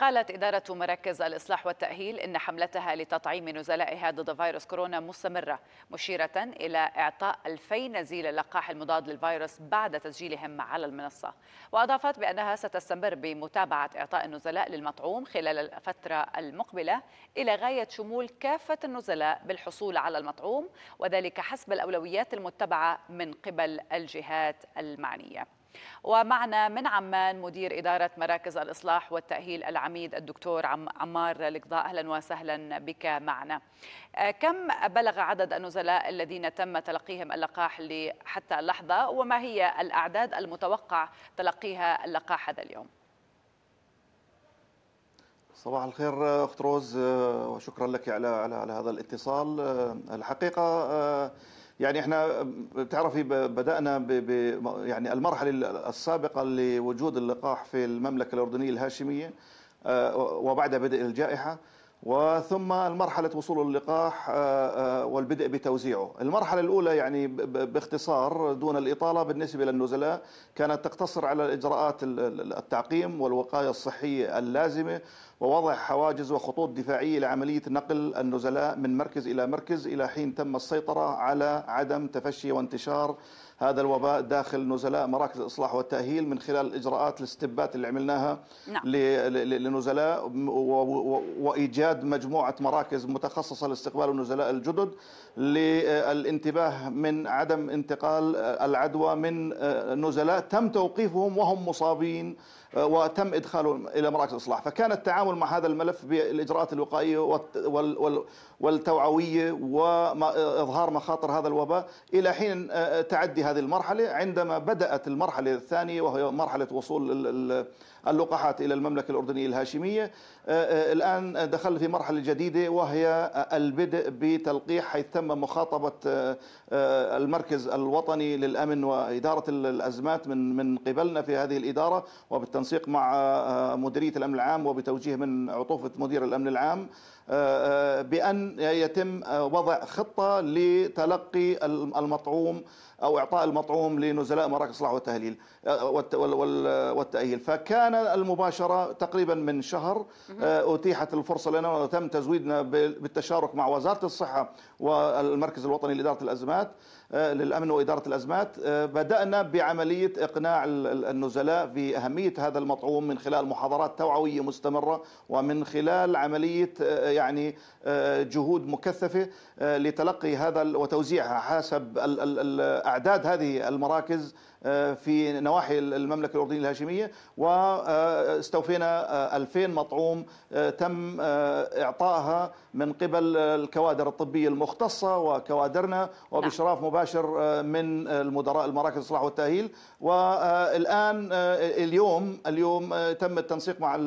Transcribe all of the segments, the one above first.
قالت إدارة مراكز الإصلاح والتأهيل إن حملتها لتطعيم نزلائها ضد فيروس كورونا مستمرة مشيرة إلى إعطاء 2000 نزيل اللقاح المضاد للفيروس بعد تسجيلهم على المنصة وأضافت بأنها ستستمر بمتابعة إعطاء النزلاء للمطعوم خلال الفترة المقبلة إلى غاية شمول كافة النزلاء بالحصول على المطعوم وذلك حسب الأولويات المتبعة من قبل الجهات المعنية ومعنا من عمان مدير إدارة مراكز الإصلاح والتأهيل العميد الدكتور عمار القضاء أهلا وسهلا بك معنا آه، كم بلغ عدد النزلاء الذين تم تلقيهم اللقاح حتى اللحظة وما هي الأعداد المتوقع تلقيها اللقاح هذا اليوم؟ صباح الخير آه، اخت روز آه، وشكرا لك على على على هذا الاتصال الحقيقه يعني احنا بتعرفي بدانا ب يعني المرحله السابقه لوجود اللقاح في المملكه الاردنيه الهاشميه آه، وبعد بدء الجائحه وثم مرحلة وصول اللقاح آه، آه، والبدء بتوزيعه المرحلة الأولى يعني باختصار دون الإطالة بالنسبة للنزلاء كانت تقتصر على الاجراءات التعقيم والوقاية الصحية اللازمة ووضع حواجز وخطوط دفاعية لعملية نقل النزلاء من مركز إلى مركز إلى حين تم السيطرة على عدم تفشي وانتشار هذا الوباء داخل نزلاء مراكز الإصلاح والتأهيل من خلال الإجراءات الاستبات اللي عملناها نعم. لنزلاء وإيجاد مجموعة مراكز متخصصة لاستقبال النزلاء الجدد للانتباه من عدم انتقال العدوى من نزلاء تم توقيفهم وهم مصابين وتم إدخاله إلى مراكز الإصلاح فكان التعامل مع هذا الملف بالإجراءات الوقائية والتوعوية وإظهار مخاطر هذا الوباء إلى حين آه، تعدي هذه المرحلة عندما بدأت المرحلة الثانية وهي مرحلة وصول اللقاحات إلى المملكة الأردنية الهاشمية آه، آه، الآن دخلنا في مرحلة جديدة وهي البدء بتلقيح حيث تم مخاطبة آه، المركز الوطني للأمن وإدارة الأزمات من من قبلنا في هذه الإدارة وبالتنسيق مع مديرية الأمن العام وبتوجيه من عطوفة مدير الأمن العام بأن يتم وضع خطة لتلقي المطعوم أو إعطاء المطعوم لنزلاء مراكز الإصلاح والتهليل أه، والتأهيل فكان المباشرة تقريبا من شهر أه، أتيحت الفرصة لنا وتم تزويدنا بالتشارك مع وزارة الصحة والمركز الوطني لإدارة الأزمات أه، للأمن وإدارة الأزمات بدأنا بعملية إقناع النزلاء بأهمية هذا المطعوم من خلال محاضرات توعوية مستمرة ومن خلال عملية يعني جهود مكثفة لتلقي هذا وتوزيعها حسب اعداد هذه المراكز آه، في نواحي المملكه الاردنيه الهاشميه واستوفينا 2000 آه، مطعوم آه، تم اعطائها من قبل الكوادر الطبيه المختصه وكوادرنا نعم. وباشراف مباشر من المدراء المراكز الاصلاح والتاهيل والان اليوم اليوم تم التنسيق مع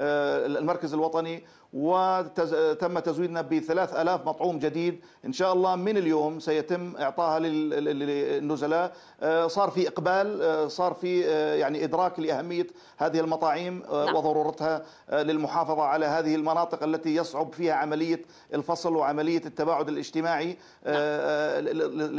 المركز الوطني وتم تزويدنا ب 3000 مطعوم جديد ان شاء الله من اليوم سيتم اعطائها للنزلاء صار في في اقبال آه، صار في آه، يعني ادراك لاهميه هذه المطاعيم آه، نعم. وضرورتها للمحافظه على هذه المناطق التي يصعب فيها عمليه الفصل وعمليه التباعد الاجتماعي نعم.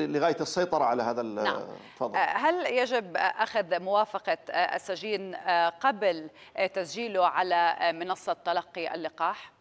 لغايه السيطره على هذا نعم. الفضل هل يجب اخذ موافقه السجين قبل تسجيله على منصه تلقي اللقاح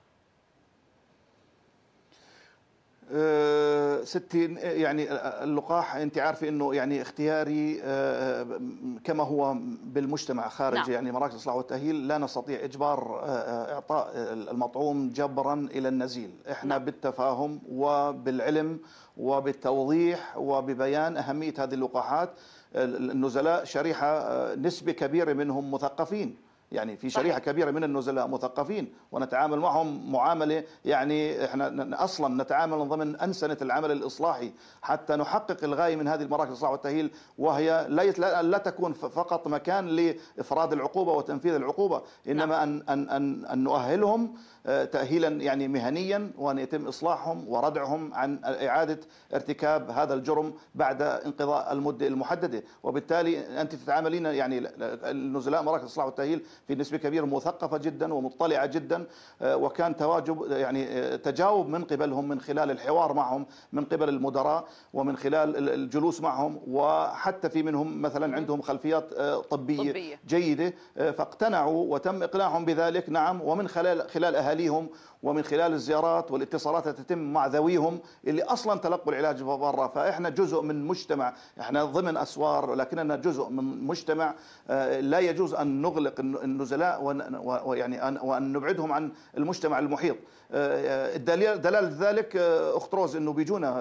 أه ستي يعني اللقاح انت عارفه انه يعني اختياري آه، كما هو بالمجتمع خارج نعم. يعني مراكز الاصلاح والتاهيل لا نستطيع اجبار آه، آه، اعطاء المطعوم جبرا الى النزيل احنا نعم. بالتفاهم وبالعلم وبالتوضيح وببيان اهميه هذه اللقاحات النزلاء شريحه نسبه كبيره منهم مثقفين يعني في شريحه كبيره من النزلاء مثقفين ونتعامل معهم معامله يعني احنا اصلا نتعامل من ضمن انسنه العمل الاصلاحي حتى نحقق الغايه من هذه المراكز الاصلاح والتاهيل وهي لا لا تكون فقط مكان لافراد العقوبه وتنفيذ العقوبه انما نعم. ان ان ان, أن نؤهلهم آه، تاهيلا يعني مهنيا وان يتم اصلاحهم وردعهم عن اعاده ارتكاب هذا الجرم بعد انقضاء المده المحدده وبالتالي انت تتعاملين يعني النزلاء مراكز الاصلاح والتاهيل في نسبة كبيرة مثقفة جدا ومطلعة جدا آه، وكان تواجب يعني آه، تجاوب من قبلهم من خلال الحوار معهم من قبل المدراء ومن خلال الجلوس معهم وحتى في منهم مثلا عندهم خلفيات آه، طبية, طبية. جيدة فاقتنعوا وتم إقناعهم بذلك نعم ومن خلال خلال أهاليهم ومن خلال الزيارات والاتصالات تتم مع ذويهم اللي اصلا تلقوا العلاج برا فاحنا جزء من مجتمع احنا ضمن اسوار ولكننا جزء من مجتمع لا يجوز ان نغلق النزلاء ويعني وان نبعدهم عن المجتمع المحيط آه، آه، دلاله ذلك آه، اخت روز انه بيجونا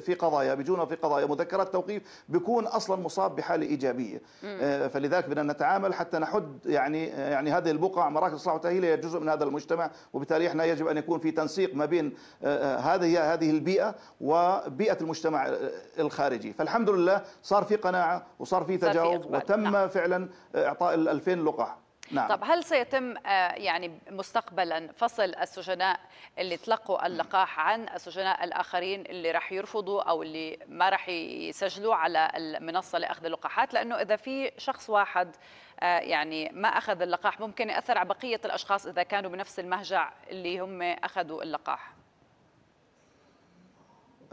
في قضايا بيجونا في قضايا مذكرات توقيف بيكون اصلا مصاب بحاله ايجابيه فلذلك بدنا نتعامل حتى نحد يعني يعني هذه البقع مراكز الاصلاح والتاهيل هي جزء من هذا المجتمع وبالتالي احنا يجب ان يكون في تنسيق ما بين هذه هذه البيئه وبيئه المجتمع الخارجي فالحمد لله صار في قناعه وصار في تجاوب وتم نعم. فعلا اعطاء ال 2000 لقاح نعم. طب هل سيتم آه، يعني مستقبلا فصل السجناء اللي تلقوا اللقاح عن السجناء الاخرين اللي راح يرفضوا او اللي ما راح يسجلوا على المنصه لاخذ اللقاحات لانه اذا في شخص واحد آه، يعني ما اخذ اللقاح ممكن ياثر على بقيه الاشخاص اذا كانوا بنفس المهجع اللي هم اخذوا اللقاح آه،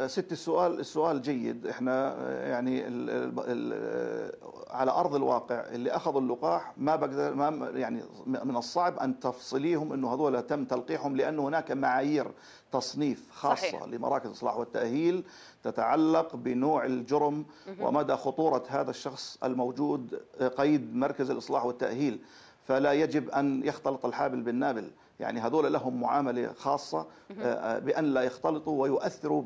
آه، آه، ست السؤال السؤال جيد احنا يعني الـ الـ على ارض الواقع اللي اخذوا اللقاح ما بقدر ما يعني من الصعب ان تفصليهم انه هذول تم تلقيحهم لانه هناك معايير تصنيف خاصه صحيح. لمراكز الاصلاح والتاهيل تتعلق بنوع الجرم ومدى خطوره هذا الشخص الموجود قيد مركز الاصلاح والتاهيل فلا يجب ان يختلط الحابل بالنابل يعني هذول لهم معامله خاصه آه، آه، بان لا يختلطوا ويؤثروا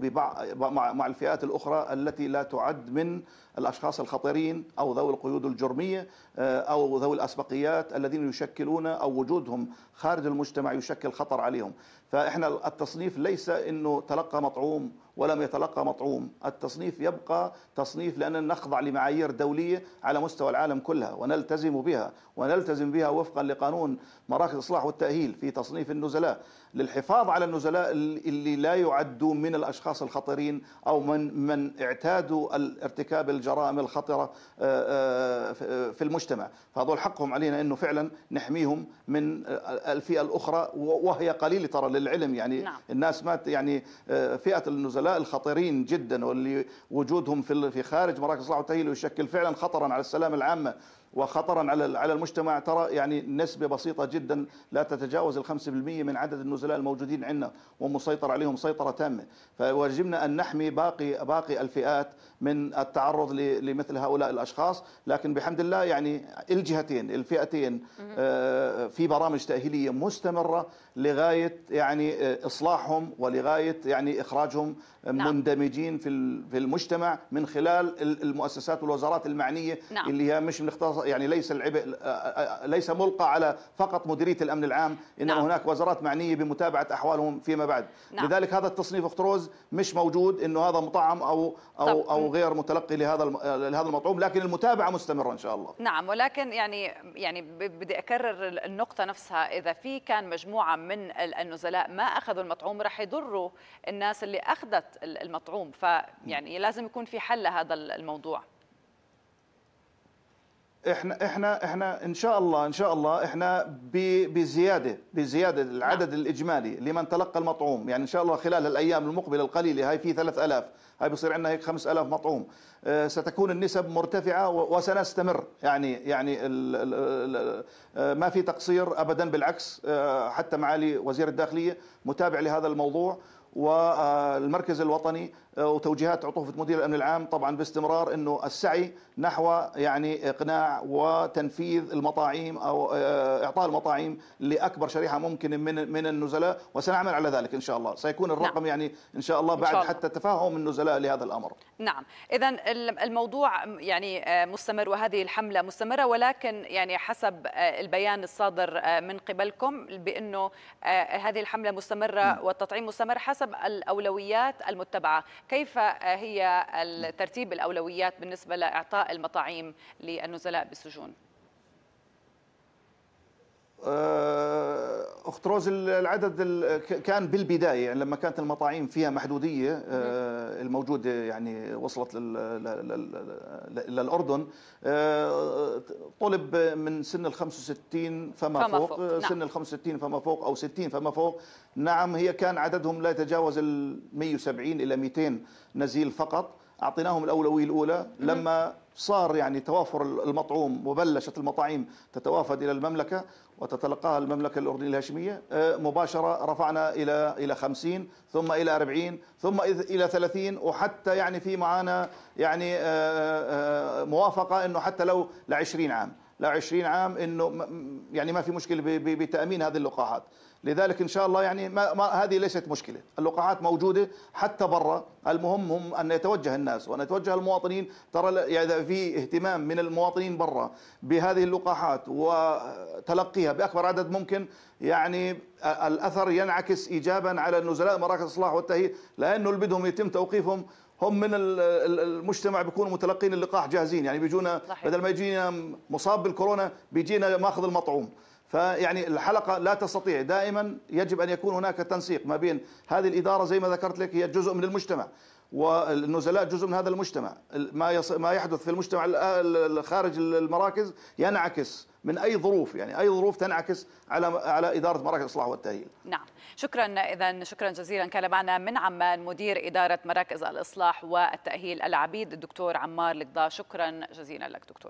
مع مع الفئات الاخرى التي لا تعد من الاشخاص الخطيرين او ذوي القيود الجرميه آه، او ذوي الاسبقيات الذين يشكلون او وجودهم خارج المجتمع يشكل خطر عليهم، فاحنا التصنيف ليس انه تلقى مطعوم ولم يتلقى مطعوم التصنيف يبقى تصنيف لأننا نخضع لمعايير دولية على مستوى العالم كلها ونلتزم بها ونلتزم بها وفقا لقانون مراكز الإصلاح والتأهيل في تصنيف النزلاء للحفاظ على النزلاء اللي لا يعدوا من الأشخاص الخطرين أو من من اعتادوا ارتكاب الجرائم الخطرة آه، آه، آه، في المجتمع فهذول حقهم علينا أنه فعلا نحميهم من الفئة الأخرى وهي قليلة ترى للعلم يعني نعم. الناس ما يعني فئة النزلاء الخطرين جدا واللي وجودهم في خارج مراكز الصلاة والتأهيل يشكل فعلا خطرا على السلامه العامة وخطرا على على المجتمع ترى يعني نسبه بسيطه جدا لا تتجاوز ال 5% من عدد النزلاء الموجودين عندنا ومسيطر عليهم سيطره تامه فواجبنا ان نحمي باقي باقي الفئات من التعرض لمثل هؤلاء الاشخاص لكن بحمد الله يعني الجهتين الفئتين آه، في برامج تاهيليه مستمره لغايه يعني آه، اصلاحهم ولغايه يعني اخراجهم نعم. مندمجين في في المجتمع من خلال المؤسسات والوزارات المعنيه نعم. اللي هي مش اختصاص يعني ليس العبء آه، آه، آه، ليس ملقى على فقط مديريه الامن العام انما نعم. هناك وزارات معنيه بمتابعه احوالهم فيما بعد نعم. لذلك هذا التصنيف اختروز مش موجود انه هذا مطعم او او طب. او غير متلقي لهذا لهذا المطعوم لكن المتابعه مستمره ان شاء الله نعم ولكن يعني يعني بدي اكرر النقطه نفسها اذا في كان مجموعه من النزلاء ما اخذوا المطعوم راح يضروا الناس اللي اخذت المطعوم فيعني نعم. لازم يكون في حل لهذا الموضوع احنا احنا احنا ان شاء الله ان شاء الله احنا بزياده بزياده العدد الاجمالي لمن تلقى المطعوم يعني ان شاء الله خلال الايام المقبله القليله هاي في 3000 هاي بصير عندنا هيك 5000 مطعوم آه، ستكون النسب مرتفعه وسنستمر يعني يعني آه، ما في تقصير ابدا بالعكس آه، حتى معالي وزير الداخليه متابع لهذا الموضوع والمركز الوطني آه، وتوجيهات عطوفه مدير الامن العام طبعا باستمرار انه السعي نحو يعني اقناع وتنفيذ المطاعيم او آه، اعطاء المطاعيم لاكبر شريحه ممكن من من النزلاء وسنعمل على ذلك ان شاء الله سيكون الرقم نعم. يعني ان شاء الله بعد شاء الله. حتى تفاهم النزلاء لهذا الامر نعم اذا الموضوع يعني آه، مستمر وهذه الحمله مستمره ولكن يعني حسب البيان الصادر من قبلكم بانه هذه الحمله مستمره نعم. والتطعيم مستمر حسب الاولويات المتبعه كيف هي ترتيب الأولويات بالنسبة لإعطاء المطاعيم للنزلاء بالسجون؟ آه، اخت روز العدد كان بالبدايه يعني لما كانت المطاعيم فيها محدوديه آه، الموجوده آه، يعني وصلت للاردن آه، طلب من سن ال 65 فما, فما فوق, فوق. نعم. سن ال 65 فما فوق او 60 فما فوق نعم هي كان عددهم لا يتجاوز ال 170 الى 200 نزيل فقط اعطيناهم الاولويه الاولى لما صار يعني توافر المطعوم وبلشت المطاعيم تتوافد الى المملكه وتتلقاها المملكة الأردنية الهاشمية آه، مباشرة رفعنا إلى إلى 50 ثم إلى 40 ثم إلى 30 وحتى يعني في معانا يعني آه، آه، موافقة أنه حتى لو لعشرين 20 عام ل 20 عام انه يعني ما في مشكله بتامين هذه اللقاحات لذلك ان شاء الله يعني ما, ما هذه ليست مشكله اللقاحات موجوده حتى برا المهم هم ان يتوجه الناس وان يتوجه المواطنين ترى يعني اذا في اهتمام من المواطنين برا بهذه اللقاحات وتلقيها باكبر عدد ممكن يعني الاثر ينعكس ايجابا على النزلاء مراكز الاصلاح والتهيئه لانه اللي بدهم يتم توقيفهم هم من المجتمع بيكونوا متلقين اللقاح جاهزين يعني بيجونا بدل ما يجينا مصاب بالكورونا بيجينا ماخذ المطعوم فيعني الحلقة لا تستطيع دائما يجب أن يكون هناك تنسيق ما بين هذه الإدارة زي ما ذكرت لك هي جزء من المجتمع والنزلاء جزء من هذا المجتمع ما ما يحدث في المجتمع خارج المراكز ينعكس من اي ظروف يعني اي ظروف تنعكس على على اداره مراكز الاصلاح والتاهيل. نعم، شكرا اذا شكرا جزيلا كان معنا من عمان مدير اداره مراكز الاصلاح والتاهيل العبيد الدكتور عمار القضاء، شكرا جزيلا لك دكتور.